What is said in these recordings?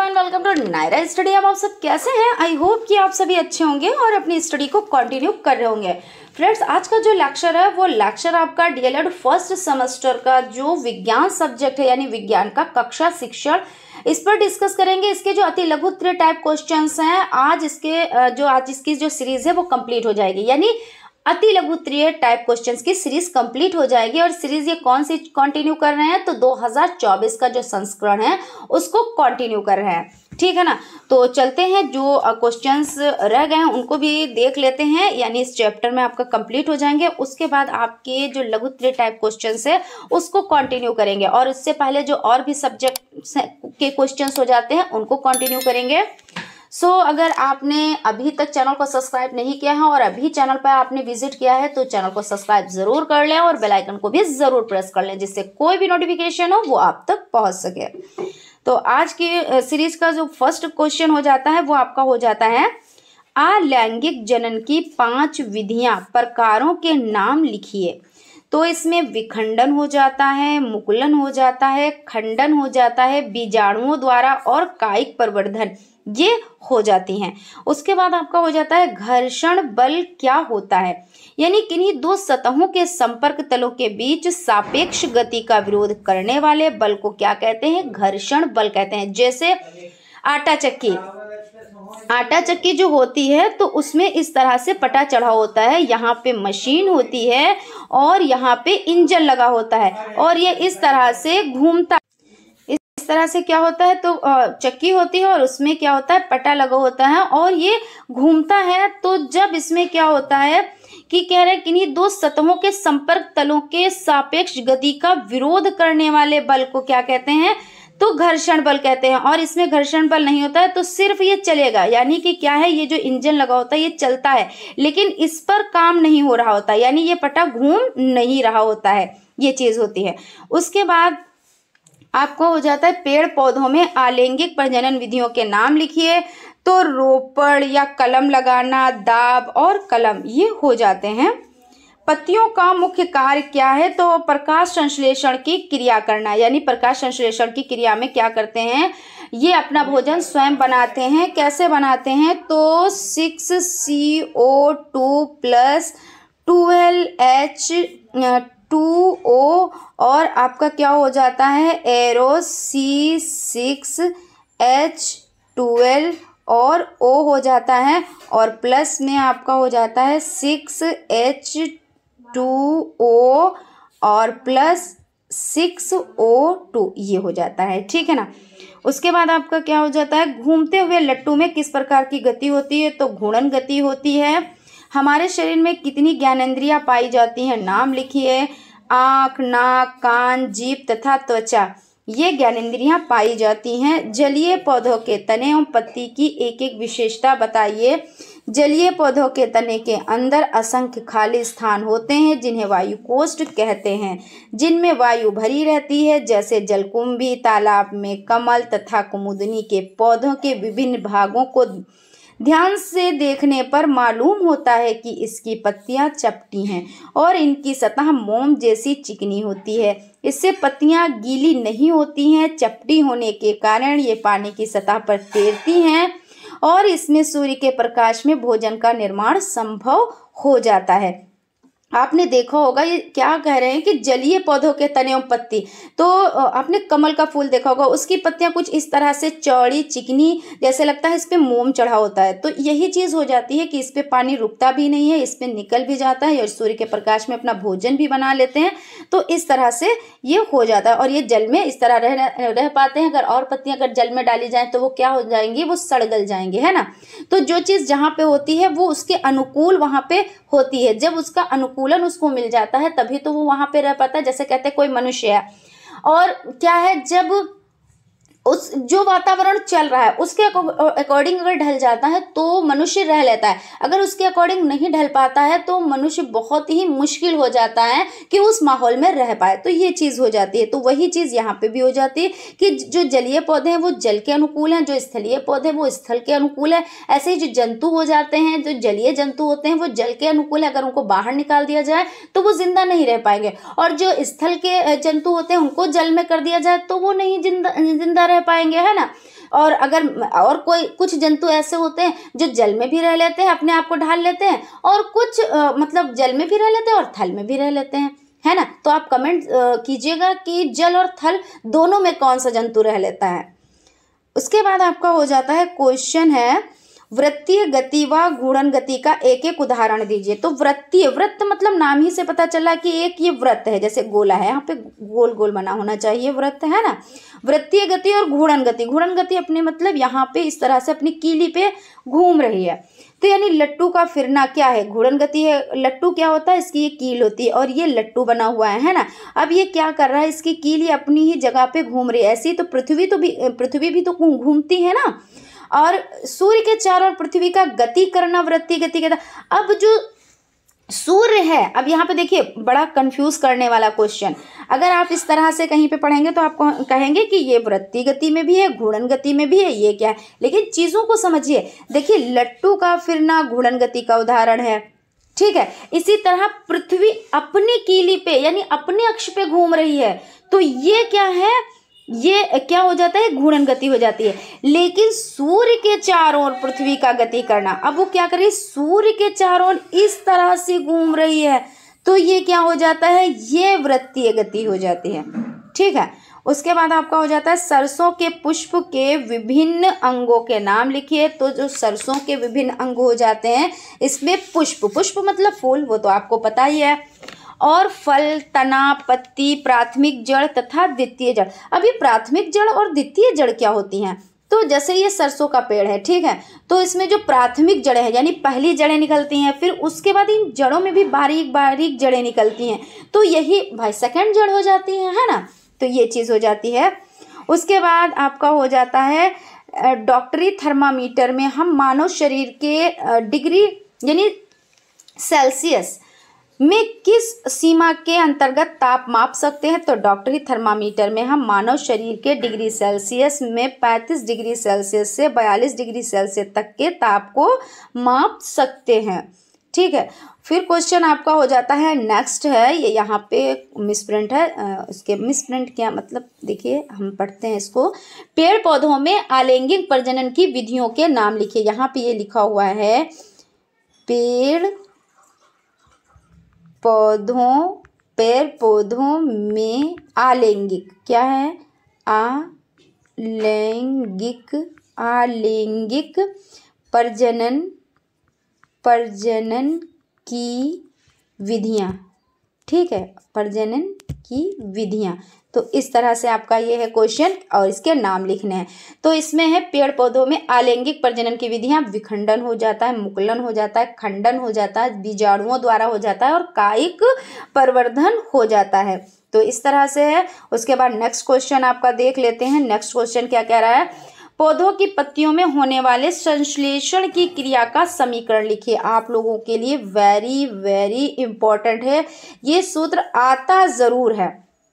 everyone welcome to Naira study अब आप सब कैसे हैं आई होप कि आप सभी अच्छे होंगे और अपनी स्टडी को कंटिन्यू कर रहे होंगे फ्रेंड्स आज का जो लेक्चर है वो लेक्चर आपका डीएलएड फर्स्ट सेमेस्टर का जो विज्ञान सब्जेक्ट है यानी विज्ञान का कक्षा शिक्षण इस पर डिस्कस करेंगे इसके जो अति लघुत्र टाइप क्वेश्चन हैं आज इसके जो आज इसकी जो सीरीज है वो कंप्लीट हो जाएगी यानी अति लघु त्रिय टाइप क्वेश्चंस की सीरीज कंप्लीट हो जाएगी और सीरीज ये कौन सी कंटिन्यू कर रहे हैं तो 2024 का जो संस्करण है उसको कंटिन्यू कर रहे हैं ठीक है ना तो चलते हैं जो क्वेश्चंस रह गए हैं उनको भी देख लेते हैं यानी इस चैप्टर में आपका कंप्लीट हो जाएंगे उसके बाद आपके जो लघु त्रिय टाइप क्वेश्चन है उसको कॉन्टिन्यू करेंगे और उससे पहले जो और भी सब्जेक्ट के क्वेश्चन हो जाते हैं उनको कॉन्टिन्यू करेंगे सो so, अगर आपने अभी तक चैनल को सब्सक्राइब नहीं किया है और अभी चैनल पर आपने विजिट किया है तो चैनल को सब्सक्राइब जरूर कर लें और बेलाइकन को भी ज़रूर प्रेस कर लें जिससे कोई भी नोटिफिकेशन हो वो आप तक पहुँच सके तो आज की सीरीज का जो फर्स्ट क्वेश्चन हो जाता है वो आपका हो जाता है अलैंगिक जनन की पांच विधियां प्रकारों के नाम लिखिए तो इसमें विखंडन हो जाता है मुकुलन हो जाता है खंडन हो जाता है बीजाणुओं द्वारा और कायिक प्रवर्धन ये हो जाती हैं उसके बाद आपका हो जाता है घर्षण बल क्या होता है यानी किन्हीं दो सतहों के संपर्क तलों के बीच सापेक्ष गति का विरोध करने वाले बल को क्या कहते हैं घर्षण बल कहते हैं जैसे आटा चक्की आटा चक्की जो होती है तो उसमें इस तरह से पटा चढ़ा होता है यहाँ पे मशीन होती है और यहाँ पे इंजन लगा होता है और ये इस तरह से घूमता तरह से क्या होता है तो चक्की होती है और उसमें क्या होता है पट्टा लगा होता है और ये घूमता है तो जब इसमें क्या होता है कि कह रहे हैं किन्हीं दो सतहों के संपर्क तलों के सापेक्ष गति का विरोध करने वाले बल को क्या कहते हैं तो घर्षण बल कहते हैं और इसमें घर्षण बल नहीं होता है तो सिर्फ ये चलेगा यानी कि क्या है ये जो इंजन लगा होता है ये चलता है लेकिन इस पर काम नहीं हो रहा होता यानी ये पटा घूम नहीं रहा होता है ये चीज़ होती है उसके बाद आपका हो जाता है पेड़ पौधों में आलैंगिक प्रजनन विधियों के नाम लिखिए तो रोपड़ या कलम लगाना दाब और कलम ये हो जाते हैं पत्तियों का मुख्य कार्य क्या है तो प्रकाश संश्लेषण की क्रिया करना यानी प्रकाश संश्लेषण की क्रिया में क्या करते हैं ये अपना भोजन स्वयं बनाते हैं कैसे बनाते हैं तो six C O two plus twelve H two O और आपका क्या हो जाता है arrow C six H twelve और ओ हो जाता है और प्लस में आपका हो जाता है सिक्स एच टू ओ और प्लस सिक्स ओ टू ये हो जाता है ठीक है ना उसके बाद आपका क्या हो जाता है घूमते हुए लट्टू में किस प्रकार की गति होती है तो घूर्णन गति होती है हमारे शरीर में कितनी ज्ञानेन्द्रियाँ पाई जाती हैं नाम लिखिए आँख नाक कान जीप तथा त्वचा ये ज्ञानेन्द्रियाँ पाई जाती हैं जलीय पौधों के तने और पत्ती की एक एक विशेषता बताइए जलीय पौधों के तने के अंदर असंख्य खाली स्थान होते हैं जिन्हें वायु कोष्ठ कहते हैं जिनमें वायु भरी रहती है जैसे जलकुंभी तालाब में कमल तथा कुमुदनी के पौधों के विभिन्न भागों को ध्यान से देखने पर मालूम होता है कि इसकी पत्तियां चपटी हैं और इनकी सतह मोम जैसी चिकनी होती है इससे पत्तियां गीली नहीं होती हैं चपटी होने के कारण ये पानी की सतह पर तैरती हैं और इसमें सूर्य के प्रकाश में भोजन का निर्माण संभव हो जाता है आपने देखा होगा ये क्या कह रहे हैं कि जलीय पौधों के तने और पत्ती तो आपने कमल का फूल देखा होगा उसकी पत्तियां कुछ इस तरह से चौड़ी चिकनी जैसे लगता है इस पर मोम चढ़ा होता है तो यही चीज़ हो जाती है कि इस पर पानी रुकता भी नहीं है इस पर निकल भी जाता है और सूर्य के प्रकाश में अपना भोजन भी बना लेते हैं तो इस तरह से ये हो जाता है और ये जल में इस तरह रह रह पाते हैं अगर और पत्तियाँ अगर जल में डाली जाएँ तो वो क्या हो जाएंगी वो सड़गल जाएंगे है ना तो जो चीज़ जहाँ पर होती है वो उसके अनुकूल वहाँ पर होती है जब उसका अनुकूल अनुकूलन उसको मिल जाता है तभी तो वो वहाँ पे रह पाता है जैसे कहते हैं कोई मनुष्य है और क्या है जब उस जो वातावरण चल रहा है उसके अकॉर्डिंग अगर ढल जाता है तो मनुष्य रह लेता है अगर उसके अकॉर्डिंग नहीं ढल पाता है तो मनुष्य बहुत ही मुश्किल हो जाता है कि उस माहौल में रह पाए तो ये चीज़ हो जाती है तो वही चीज़ यहाँ पे भी हो जाती है कि जो जलीय पौधे हैं वो जल के अनुकूल हैं जो स्थलीय पौधे हैं वो स्थल के अनुकूल है ऐसे ही जो जंतु हो जाते हैं जो जलीय जंतु होते हैं वो जल के अनुकूल है अगर उनको बाहर निकाल दिया जाए तो वो जिंदा नहीं रह पाएंगे और जो स्थल के जंतु होते हैं उनको जल में कर दिया जाए तो वो नहीं जिंदा जिंदा रह पाएंगे है ना और अगर और कोई कुछ जंतु ऐसे होते हैं जो जल में भी रह लेते हैं अपने आप को ढाल लेते हैं और कुछ आ, मतलब जल में भी रह लेते हैं और थल में भी रह लेते हैं है ना तो आप कमेंट कीजिएगा कि जल और थल दोनों में कौन सा जंतु रह लेता है उसके बाद आपका हो जाता है क्वेश्चन है वृत्तीय गति व गुणन गति का एक एक उदाहरण दीजिए तो वृत्तीय वृत्त मतलब नाम ही से पता चला कि एक ये वृत्त है जैसे गोला है यहाँ पे गोल गोल बना होना चाहिए वृत्त है ना वृत्तीय गति और घूर्णन गति घूर्णन गति अपने मतलब यहाँ पे इस तरह से अपनी कीली पे घूम रही है तो यानी लट्टू का फिरना क्या है घूर्णन गति है लट्टू क्या होता है इसकी ये कील होती है और ये लट्टू बना हुआ है है ना अब ये क्या कर रहा है इसकी कील ये अपनी ही जगह पे घूम रही है ऐसी तो पृथ्वी तो भी पृथ्वी भी तो घूमती है ना और सूर्य के चारों और पृथ्वी का गति करना वृत्ति गति कहता अब जो सूर्य है अब यहाँ पे देखिए बड़ा कंफ्यूज करने वाला क्वेश्चन अगर आप इस तरह से कहीं पे पढ़ेंगे तो आपको कहेंगे कि ये वृत्ति गति में भी है घूर्णन गति में भी है ये क्या है लेकिन चीज़ों को समझिए देखिए लट्टू का फिरना घूर्णन गति का उदाहरण है ठीक है इसी तरह पृथ्वी अपनी कीली पे यानी अपने अक्ष पे घूम रही है तो ये क्या है ये क्या हो जाता है घूर्णन गति हो जाती है लेकिन सूर्य के चारों ओर पृथ्वी का गति करना अब वो क्या कर रही है सूर्य के चारों ओर इस तरह से घूम रही है तो ये क्या हो जाता है ये वृत्तीय गति हो जाती है ठीक है उसके बाद आपका हो जाता है सरसों के पुष्प के विभिन्न अंगों के नाम लिखिए तो जो सरसों के विभिन्न अंग हो जाते हैं इसमें पुष्प पुष्प मतलब फूल वो तो आपको पता ही है और फल तना पत्ती प्राथमिक जड़ तथा द्वितीय जड़ अब ये प्राथमिक जड़ और द्वितीय जड़ क्या होती हैं तो जैसे ये सरसों का पेड़ है ठीक है तो इसमें जो प्राथमिक जड़ें हैं यानी पहली जड़ें निकलती हैं फिर उसके बाद इन जड़ों में भी बारीक बारीक जड़ें निकलती हैं तो यही भाई सेकेंड जड़ हो जाती है है ना तो ये चीज़ हो जाती है उसके बाद आपका हो जाता है डॉक्टरी थर्मामीटर में हम मानव शरीर के डिग्री यानी सेल्सियस में किस सीमा के अंतर्गत ताप माप सकते हैं तो डॉक्टरी थर्मामीटर में हम मानव शरीर के डिग्री सेल्सियस में 35 डिग्री सेल्सियस से 42 डिग्री सेल्सियस तक के ताप को माप सकते हैं ठीक है फिर क्वेश्चन आपका हो जाता है नेक्स्ट है ये यहाँ पे मिस प्रिंट है उसके मिस प्रिंट क्या मतलब देखिए हम पढ़ते हैं इसको पेड़ पौधों में आलैंगिक प्रजनन की विधियों के नाम लिखिए यहाँ पे ये लिखा हुआ है पेड़ पौधों पेड़ पौधों में आलैंगिक क्या है आलैंगिक आलैंगिक प्रजनन प्रजनन की विधियाँ ठीक है प्रजनन की विधियाँ तो इस तरह से आपका ये है क्वेश्चन और इसके नाम लिखने हैं तो इसमें है पेड़ पौधों में आलैंगिक प्रजनन की विधियां विखंडन हो जाता है मुकलन हो जाता है खंडन हो जाता है बीजाणुओं द्वारा हो जाता है और कायिक प्रवर्धन हो जाता है तो इस तरह से है उसके बाद नेक्स्ट क्वेश्चन आपका देख लेते हैं नेक्स्ट क्वेश्चन क्या कह रहा है पौधों की पत्तियों में होने वाले संश्लेषण की क्रिया का समीकरण लिखिए आप लोगों के लिए वेरी वेरी इंपॉर्टेंट है ये सूत्र आता ज़रूर है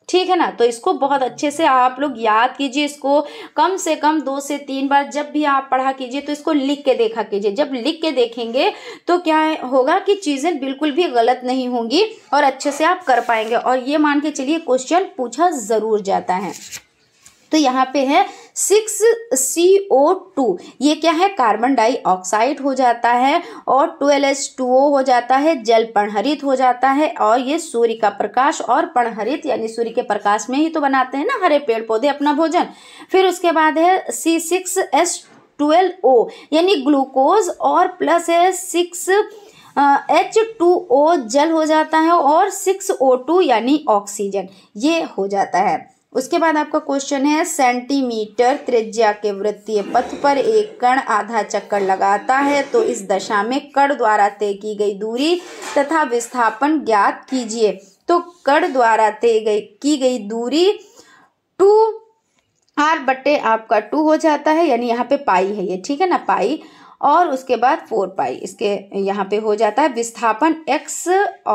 ठीक है ना तो इसको बहुत अच्छे से आप लोग याद कीजिए इसको कम से कम दो से तीन बार जब भी आप पढ़ा कीजिए तो इसको लिख के देखा कीजिए जब लिख के देखेंगे तो क्या होगा कि चीज़ें बिल्कुल भी गलत नहीं होंगी और अच्छे से आप कर पाएंगे और ये मान के चलिए क्वेश्चन पूछा ज़रूर जाता है तो यहाँ पे है सिक्स सी ओ टू ये क्या है कार्बन डाइऑक्साइड हो जाता है और ट्वेल्व एच टू ओ हो जाता है जल पणहरित हो जाता है और ये सूर्य का प्रकाश और पणहरित यानी सूर्य के प्रकाश में ही तो बनाते हैं ना हरे पेड़ पौधे अपना भोजन फिर उसके बाद है C six S twelve O यानी ग्लूकोज और प्लस है सिक्स एच टू ओ जल हो जाता है और सिक्स ओ टू यानी ऑक्सीजन ये हो जाता है उसके बाद आपका क्वेश्चन है सेंटीमीटर त्रिज्या के वृत्तीय पथ पर एक कण आधा चक्कर लगाता है तो इस दशा में कण द्वारा तय की गई दूरी तथा विस्थापन ज्ञात कीजिए तो कण द्वारा तय गई की गई दूरी टू आर बट्टे आपका टू हो जाता है यानी यहाँ पे पाई है ये ठीक है ना पाई और उसके बाद फोर पाई इसके यहाँ पे हो जाता है विस्थापन एक्स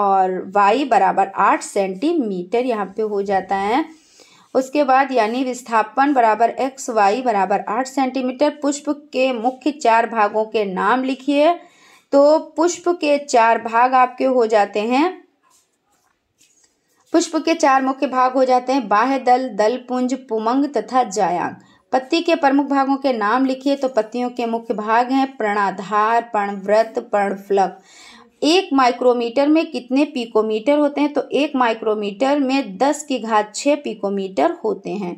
और वाई बराबर आठ सेंटीमीटर यहाँ पे हो जाता है उसके बाद यानी विस्थापन बराबर एक्स वाई बराबर आठ सेंटीमीटर पुष्प के मुख्य चार भागों के नाम लिखिए तो पुष्प के चार भाग आपके हो जाते हैं पुष्प के चार मुख्य भाग हो जाते हैं बाह्य दल दल पुंज पुमंग तथा जायांग पत्ती के प्रमुख भागों के नाम लिखिए तो पत्तियों के मुख्य भाग हैं प्रणाधार प्रणव्रत प्रणफ्लक एक माइक्रोमीटर में कितने पिकोमीटर होते हैं तो एक माइक्रोमीटर में दस की घात छः पिकोमीटर होते हैं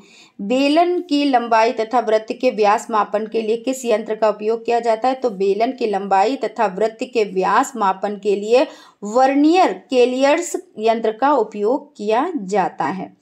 बेलन की लंबाई तथा वृत्त के व्यास मापन के लिए किस यंत्र का उपयोग किया जाता है तो बेलन की लंबाई तथा वृत्त के व्यास मापन के लिए वर्नियर केलियर्स यंत्र का उपयोग किया जाता है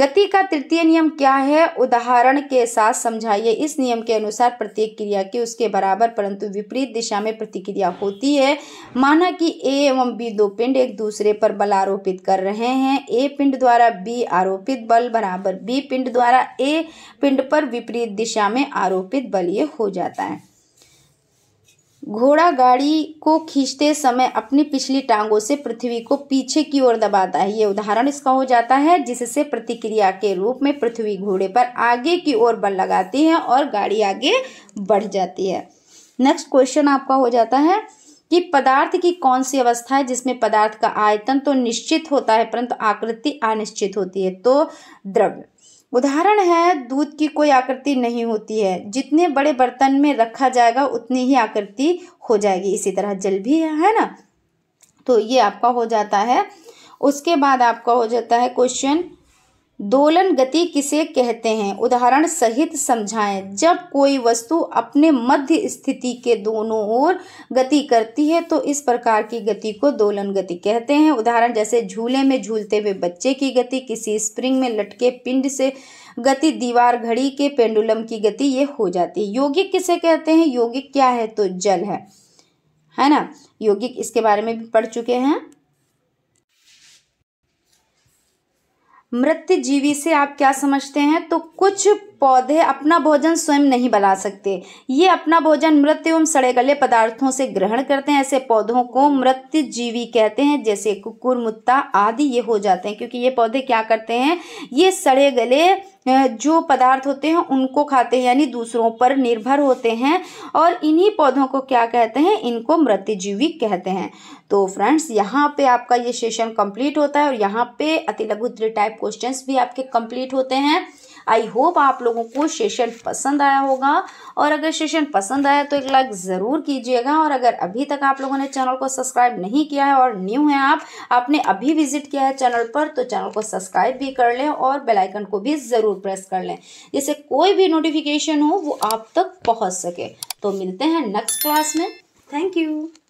गति का तृतीय नियम क्या है उदाहरण के साथ समझाइए इस नियम के अनुसार प्रत्येक क्रिया के उसके बराबर परंतु विपरीत दिशा में प्रतिक्रिया होती है माना कि ए एवं बी दो पिंड एक दूसरे पर बल आरोपित कर रहे हैं ए पिंड द्वारा बी आरोपित बल बराबर बी पिंड द्वारा ए पिंड पर विपरीत दिशा में आरोपित बल ये हो जाता है घोड़ा गाड़ी को खींचते समय अपनी पिछली टांगों से पृथ्वी को पीछे की ओर दबाता है ये उदाहरण इसका हो जाता है जिससे प्रतिक्रिया के रूप में पृथ्वी घोड़े पर आगे की ओर बल लगाती है और गाड़ी आगे बढ़ जाती है नेक्स्ट क्वेश्चन आपका हो जाता है कि पदार्थ की कौन सी अवस्था है जिसमें पदार्थ का आयतन तो निश्चित होता है परंतु आकृति अनिश्चित होती है तो द्रव्य उदाहरण है दूध की कोई आकृति नहीं होती है जितने बड़े बर्तन में रखा जाएगा उतनी ही आकृति हो जाएगी इसी तरह जल भी है, है ना तो ये आपका हो जाता है उसके बाद आपका हो जाता है क्वेश्चन दोलन गति किसे कहते हैं उदाहरण सहित समझाएं जब कोई वस्तु अपने मध्य स्थिति के दोनों ओर गति करती है तो इस प्रकार की गति को दोलन गति कहते हैं उदाहरण जैसे झूले में झूलते हुए बच्चे की गति किसी स्प्रिंग में लटके पिंड से गति दीवार घड़ी के पेंडुलम की गति ये हो जाती है यौगिक किसे कहते हैं यौगिक क्या है तो जल है है ना यौगिक इसके बारे में भी पढ़ चुके हैं मृत जीवी से आप क्या समझते हैं तो कुछ पौधे अपना भोजन स्वयं नहीं बना सकते ये अपना भोजन मृत एवं सड़े गले पदार्थों से ग्रहण करते हैं ऐसे पौधों को मृत जीवी कहते हैं जैसे कुकुर मुत्ता आदि ये हो जाते हैं क्योंकि ये पौधे क्या करते हैं ये सड़े गले जो पदार्थ होते हैं उनको खाते हैं यानी दूसरों पर निर्भर होते हैं और इन्हीं पौधों को क्या कहते हैं इनको मृत कहते हैं तो फ्रेंड्स यहाँ पे आपका ये सेशन कंप्लीट होता है और यहाँ पे अति लघु थ्री टाइप क्वेश्चंस भी आपके कंप्लीट होते हैं आई होप आप लोगों को सेशन पसंद आया होगा और अगर सेशन पसंद आया तो एक लाइक ज़रूर कीजिएगा और अगर अभी तक आप लोगों ने चैनल को सब्सक्राइब नहीं किया है और न्यू है आप आपने अभी विजिट किया है चैनल पर तो चैनल को सब्सक्राइब भी कर लें और बेलाइकन को भी ज़रूर प्रेस कर लें जिससे कोई भी नोटिफिकेशन हो वो आप तक पहुँच सके तो मिलते हैं नेक्स्ट क्लास में थैंक यू